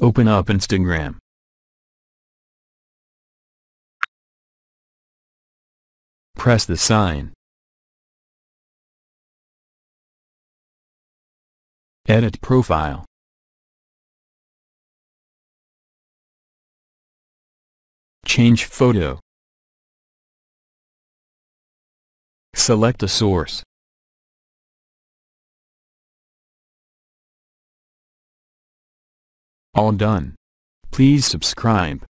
Open up Instagram. Press the sign. Edit profile. Change photo. Select a source. All done. Please subscribe.